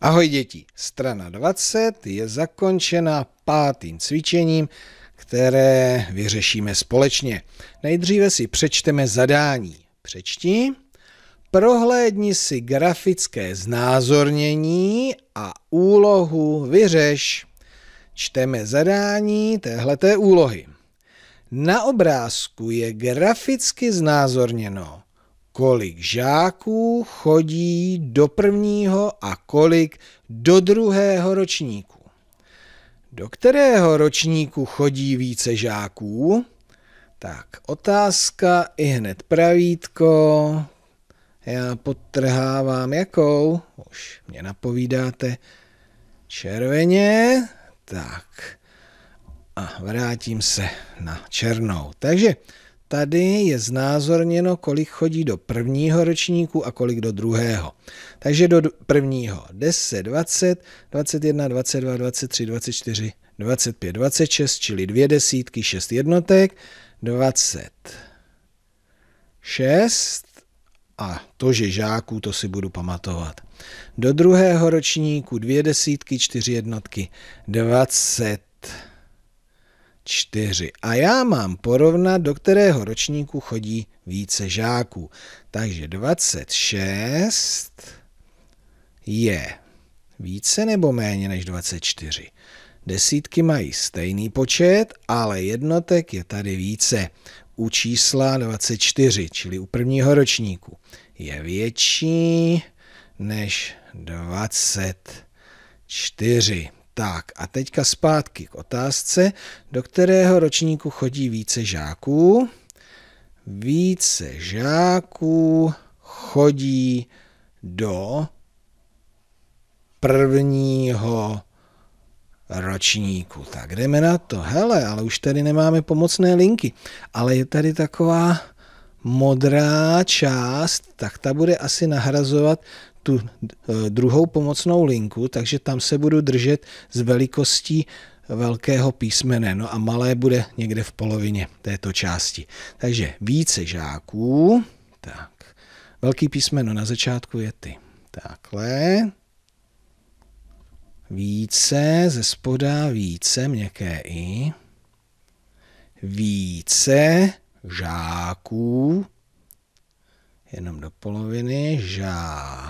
Ahoj děti, strana 20 je zakončena pátým cvičením, které vyřešíme společně. Nejdříve si přečteme zadání. Přečti. Prohlédni si grafické znázornění a úlohu vyřeš. Čteme zadání téhleté úlohy. Na obrázku je graficky znázorněno kolik žáků chodí do prvního a kolik do druhého ročníku. Do kterého ročníku chodí více žáků? Tak, otázka i hned pravítko. Já podtrhávám jakou, už mě napovídáte. Červeně, tak a vrátím se na černou. Takže Tady je znázorněno, kolik chodí do prvního ročníku a kolik do druhého. Takže do prvního 10, 20, 21, 22, 23, 24, 25, 26, čili dvě desítky, šest jednotek, 26 a to, že žáků, to si budu pamatovat. Do druhého ročníku dvě desítky, čtyři jednotky, 20 čtyři. A já mám porovnat, do kterého ročníku chodí více žáků. Takže 26 je více nebo méně než 24. Desítky mají stejný počet, ale jednotek je tady více. U čísla 24, čili u prvního ročníku, je větší než 24. Tak a teďka zpátky k otázce, do kterého ročníku chodí více žáků? Více žáků chodí do prvního ročníku. Tak jdeme na to. Hele, ale už tady nemáme pomocné linky. Ale je tady taková modrá část, tak ta bude asi nahrazovat tu eh, druhou pomocnou linku, takže tam se budu držet z velikostí velkého písmene, no a malé bude někde v polovině této části. Takže více žáků, tak, velký písmeno na začátku je ty, takhle, více, ze spoda více, měkké i, více žáků, jenom do poloviny, žák,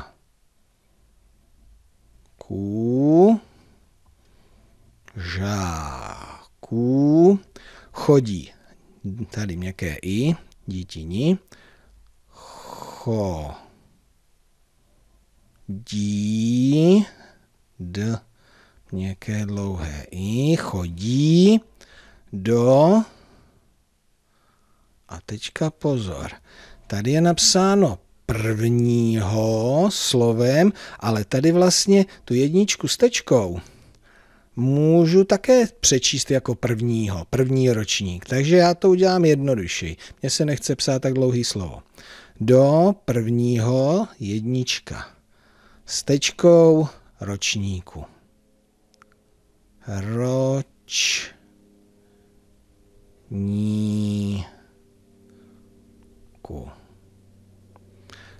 žáků, žáků chodí, tady měkké i, Cho. chodí, d, měkké dlouhé i, chodí do, a teďka pozor, tady je napsáno prvního slovem, ale tady vlastně tu jedničku s tečkou můžu také přečíst jako prvního, první ročník. Takže já to udělám jednodušší. Mně se nechce psát tak dlouhý slovo. Do prvního jednička s tečkou ročníku. Roč ní ku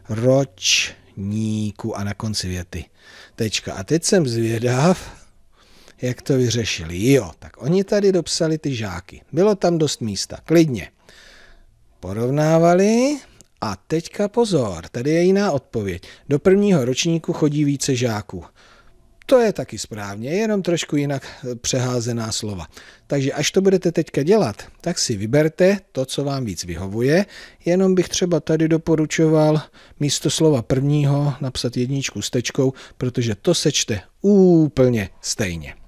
ročníku a na konci věty. Tečka. A teď jsem zvědav, jak to vyřešili. Jo, tak oni tady dopsali ty žáky. Bylo tam dost místa, klidně. Porovnávali a teďka pozor, tady je jiná odpověď. Do prvního ročníku chodí více žáků. To je taky správně, jenom trošku jinak eh, přeházená slova. Takže až to budete teďka dělat, tak si vyberte to, co vám víc vyhovuje. Jenom bych třeba tady doporučoval místo slova prvního napsat jedničku s tečkou, protože to sečte úplně stejně.